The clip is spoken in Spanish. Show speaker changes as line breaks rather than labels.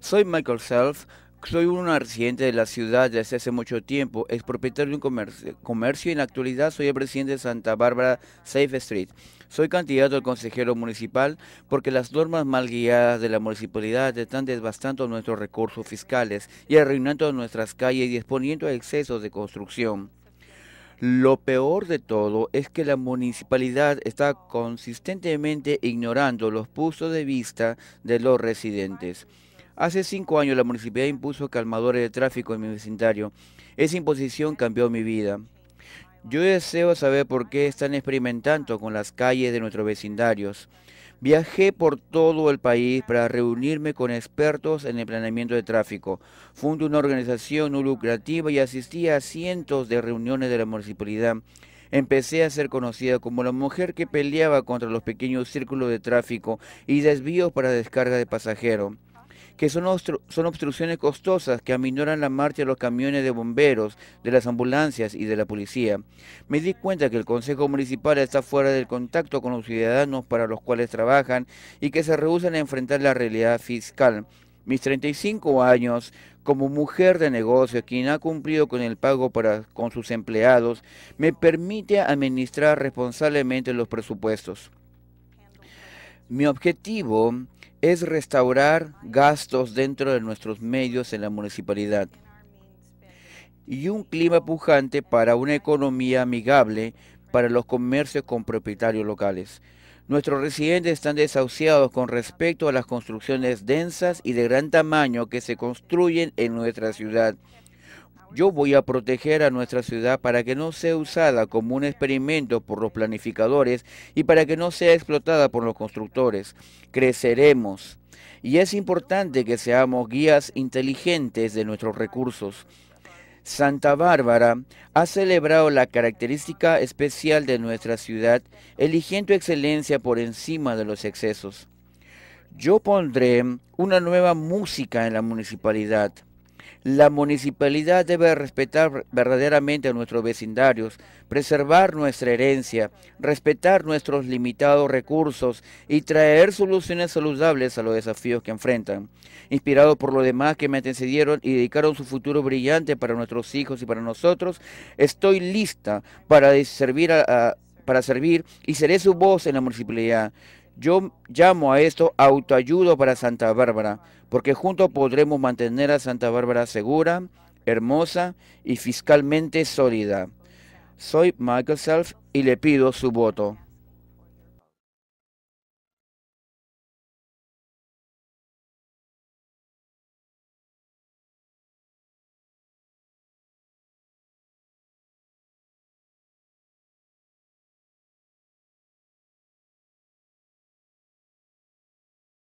Soy Michael Self, soy un residente de la ciudad desde hace mucho tiempo, es propietario de un comercio, y en la actualidad soy el presidente de Santa Bárbara Safe Street. Soy candidato al consejero municipal porque las normas mal guiadas de la municipalidad están desbastando nuestros recursos fiscales y arruinando nuestras calles y exponiendo a excesos de construcción. Lo peor de todo es que la municipalidad está consistentemente ignorando los puntos de vista de los residentes. Hace cinco años la municipalidad impuso calmadores de tráfico en mi vecindario. Esa imposición cambió mi vida. Yo deseo saber por qué están experimentando con las calles de nuestros vecindarios. Viajé por todo el país para reunirme con expertos en el planeamiento de tráfico. Fundé una organización no lucrativa y asistí a cientos de reuniones de la municipalidad. Empecé a ser conocida como la mujer que peleaba contra los pequeños círculos de tráfico y desvíos para descarga de pasajeros que son, son obstrucciones costosas que aminoran la marcha de los camiones de bomberos, de las ambulancias y de la policía. Me di cuenta que el Consejo Municipal está fuera del contacto con los ciudadanos para los cuales trabajan y que se rehusan a enfrentar la realidad fiscal. Mis 35 años como mujer de negocio, quien ha cumplido con el pago para con sus empleados, me permite administrar responsablemente los presupuestos. Mi objetivo es restaurar gastos dentro de nuestros medios en la municipalidad y un clima pujante para una economía amigable para los comercios con propietarios locales. Nuestros residentes están desahuciados con respecto a las construcciones densas y de gran tamaño que se construyen en nuestra ciudad. Yo voy a proteger a nuestra ciudad para que no sea usada como un experimento por los planificadores y para que no sea explotada por los constructores. Creceremos. Y es importante que seamos guías inteligentes de nuestros recursos. Santa Bárbara ha celebrado la característica especial de nuestra ciudad, eligiendo excelencia por encima de los excesos. Yo pondré una nueva música en la municipalidad. La municipalidad debe respetar verdaderamente a nuestros vecindarios, preservar nuestra herencia, respetar nuestros limitados recursos y traer soluciones saludables a los desafíos que enfrentan. Inspirado por lo demás que me antecedieron y dedicaron su futuro brillante para nuestros hijos y para nosotros, estoy lista para para servir y seré su voz en la municipalidad. Yo llamo a esto autoayudo para Santa Bárbara, porque juntos podremos mantener a Santa Bárbara segura, hermosa y fiscalmente sólida. Soy Michael Self y le pido su voto.